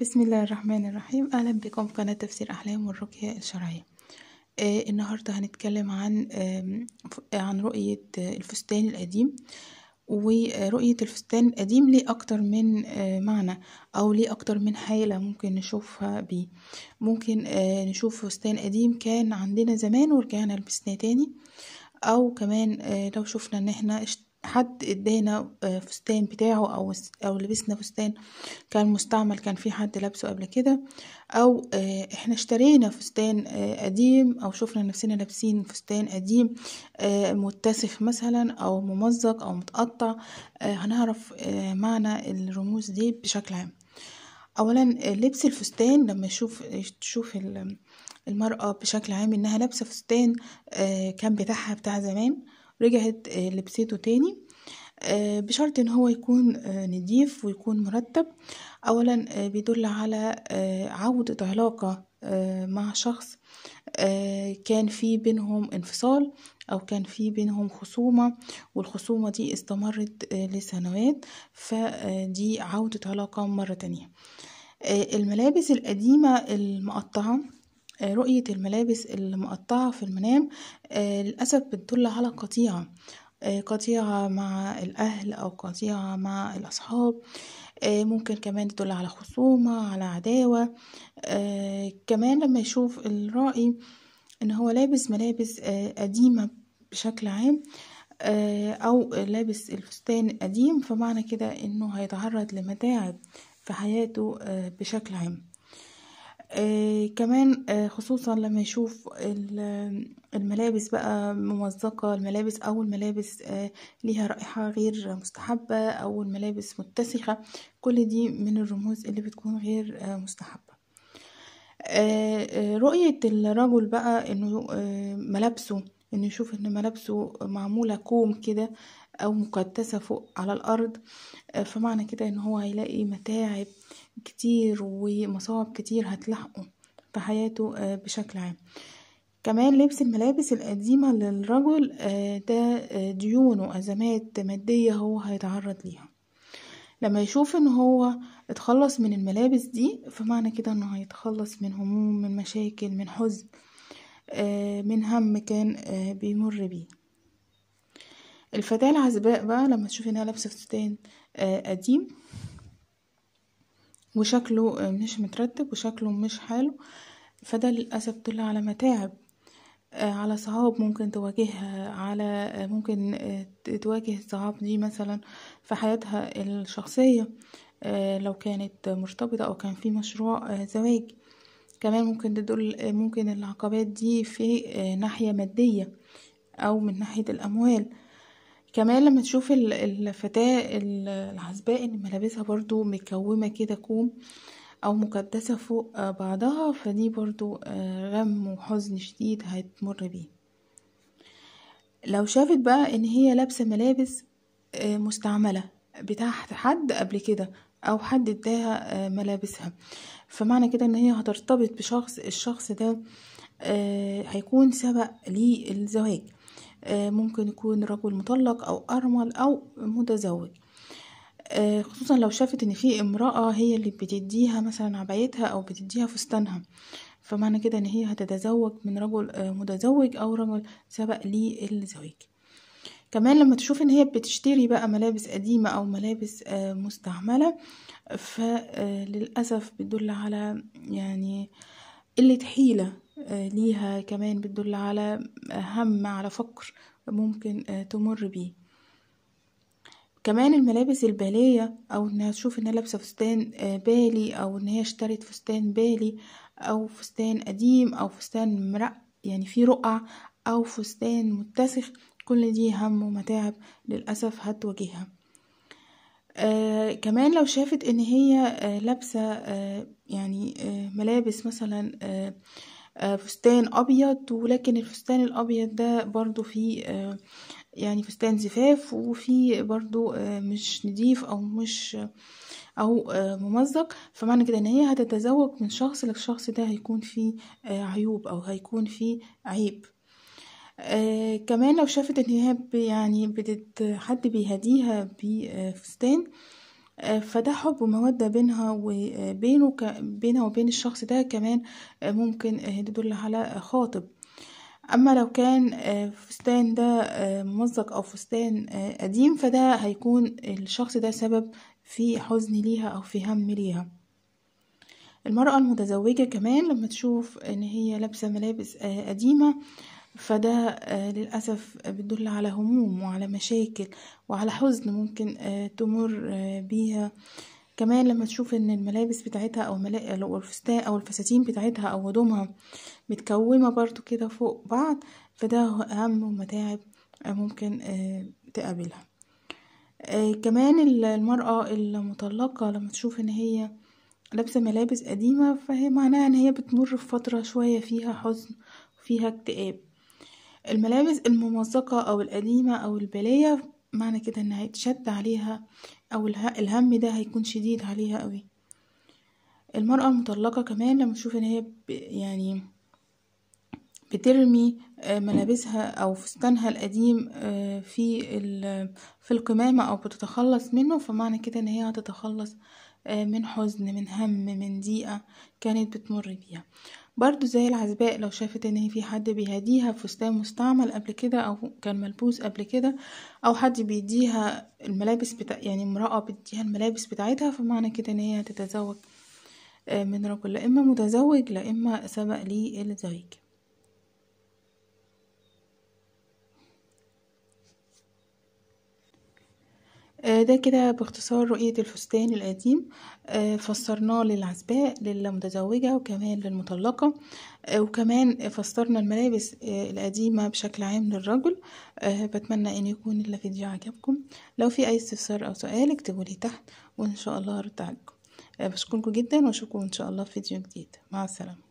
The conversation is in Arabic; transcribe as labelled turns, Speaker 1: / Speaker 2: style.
Speaker 1: بسم الله الرحمن الرحيم أهلا بكم في قناة تفسير أحلام والرقية الشرعية آه النهاردة هنتكلم عن آه عن رؤية آه، الفستان القديم ورؤية الفستان القديم ليه أكتر من آه معنى أو ليه أكتر من حالة ممكن نشوفها بيه ممكن آه نشوف فستان قديم كان عندنا زمان ورجعنا لبسناه تاني أو كمان آه لو شفنا إن احنا حد ادينا آه، فستان بتاعه او او لبسنا فستان كان مستعمل كان في حد لابسه قبل كده او آه، احنا اشترينا فستان آه، قديم او شفنا نفسنا لابسين فستان قديم متسخ مثلا او ممزق او متقطع هنعرف معنى الرموز دي بشكل عام اولا لبس الفستان لما يشوف تشوف المرأة بشكل عام انها لابسة فستان كان بتاعها بتاع زمان رجعت آه، لبسته تاني آه، بشرط ان هو يكون آه، نضيف ويكون مرتب اولا بيدل على عودة علاقة مع شخص كان في بينهم انفصال او كان في بينهم خصومة والخصومة دي استمرت لسنوات فدي عودة علاقة مرة تانية الملابس القديمة المقطعة آه، رؤية الملابس المقطعة في المنام آه، للأسف بتدل على قطيعة آه، قطيعة مع الأهل أو قطيعة مع الأصحاب ممكن كمان تدل على خصومة على عداوة كمان لما يشوف الرائي إن هو لابس ملابس قديمة بشكل عام أو لابس الفستان القديم فمعنى كده إنه هيتعرض لمتاعب في حياته بشكل عام آه، كمان آه، خصوصا لما يشوف الملابس بقى ممزقة الملابس أو الملابس آه، ليها رائحة غير مستحبة أو الملابس متسخة كل دي من الرموز اللي بتكون غير مستحبة رؤية الرجل بقى انه ملابسه انه يشوف ان ملابسه معمولة كوم كده او مقدسة فوق على الارض آه، فمعنى كده ان هو هيلاقي متاعب كتير ومصاعب كتير هتلاحقه في حياته آه، بشكل عام كمان لبس الملابس القديمة للرجل آه، ده ديون وأزمات مادية هو هيتعرض ليها لما يشوف ان هو اتخلص من الملابس دي فمعنى كده انه هيتخلص من هموم من مشاكل من حزن من هم كان بيمر بيه الفتاة العزباء بقى لما تشوفي انها لابسة فستان آه، قديم وشكله آه، مش مترتب وشكله مش حلو فده للأسف دل على متاعب آه، على صعاب ممكن تواجهها على ممكن تواجه الصعاب دي مثلا في حياتها الشخصية لو كانت مرتبطة أو كان في مشروع زواج كمان ممكن تدل ممكن العقبات دي في ناحية مادية أو من ناحية الأموال كمان لما تشوف الفتاة العزباء ان ملابسها برضو مكومة كده كوم او مكدسة فوق بعضها فدي برضو آه، غم وحزن شديد هتمر بيه لو شافت بقى ان هي لابسة ملابس آه، مستعملة بتاعت حد قبل كده او حد اداها آه، ملابسها فمعنى كده ان هي هترتبط بشخص الشخص ده هيكون سبق للزواج آه، ممكن يكون رجل مطلق أو أرمل أو متزوج آه، خصوصا لو شافت ان في امرأة هي اللي بتديها مثلا عبايتها او بتديها فستانها فمعنى كده ان هي هتتزوج من رجل آه، متزوج او رجل سبق ليه الزواج كمان لما تشوف ان هي بتشتري بقى ملابس قديمة او ملابس مستعملة فللأسف بتدل على يعني قلة حيلة آه، ليها كمان بتدل على هم على فقر ممكن آه، تمر بيه كمان الملابس البالية او انها تشوف انها لابسة فستان آه، بالي او ان هي اشترت فستان بالي او فستان قديم او فستان مرق يعني في رقع او فستان متسخ كل دي هم ومتاعب للأسف هتواجهها آه كمان لو شافت ان هي آه لابسة آه يعني آه ملابس مثلا آه آه، فستان ابيض ولكن الفستان الابيض ده برضو فيه آه، يعني فستان زفاف وفي برضو آه، مش نضيف او مش او ممزق فمعنى كده ان هي هتتزوج من شخص للشخص ده هيكون فيه عيوب او هيكون فيه عيب آه كمان لو شافت ان هي يعني بتت حد بيهديها بفستان بي آه، فده حب ومودة بينها وبينه آه، بينها وبين الشخص ده كمان آه، ممكن تدل على خاطب اما لو كان فستان ده ممزق او فستان قديم فده هيكون الشخص ده سبب في حزن ليها او في هم ليها المرأة المتزوجة كمان لما تشوف ان هي لابسة ملابس قديمة فده آه، للأسف بتدل على هموم وعلى مشاكل وعلى حزن ممكن آه، تمر آه، بيها كمان لما تشوف ان الملابس بتاعتها او الفستان او الفساتين بتاعتها او هدومها متكومه برضو كده فوق بعض فده هم ومتاعب ممكن تقابلها كمان المرأة المطلقة لما تشوف ان هي لابسة ملابس قديمة فهي معناها ان هي بتمر في فترة شوية فيها حزن وفيها اكتئاب الملابس الممزقة أو القديمة أو البلية معنى كده إن هيتشد عليها أو الهم ده هيكون شديد عليها قوي المرأة المطلقة كمان لما تشوف إن هي يعني بترمي آه، ملابسها أو فستانها القديم آه، في في القمامة أو بتتخلص منه فمعنى كده إن هي هتتخلص آه، من حزن من هم من ضيقة كانت بتمر بيها برضو زي العزباء لو شافت ان في حد بيهديها فستان مستعمل قبل كده او كان ملبوس قبل كده او حد بيديها الملابس بتا... يعني امرأة بتديها الملابس بتاعتها فمعنى كده ان هي هتتزوج آه، من رجل لا اما متزوج لا اما سبق ليه الزواج آه، ده كده باختصار رؤية الفستان القديم آه، فسرناه للعزباء للمتزوجة وكمان للمطلقة آه، وكمان فسرنا الملابس القديمة بشكل عام للرجل بتمنى ان يكون الفيديو عجبكم لو في اي استفسار او سؤال اكتبولي تحت وان شاء الله هرد عليكم بشكركم جدا واشوفكم ان شاء الله في فيديو جديد مع السلامة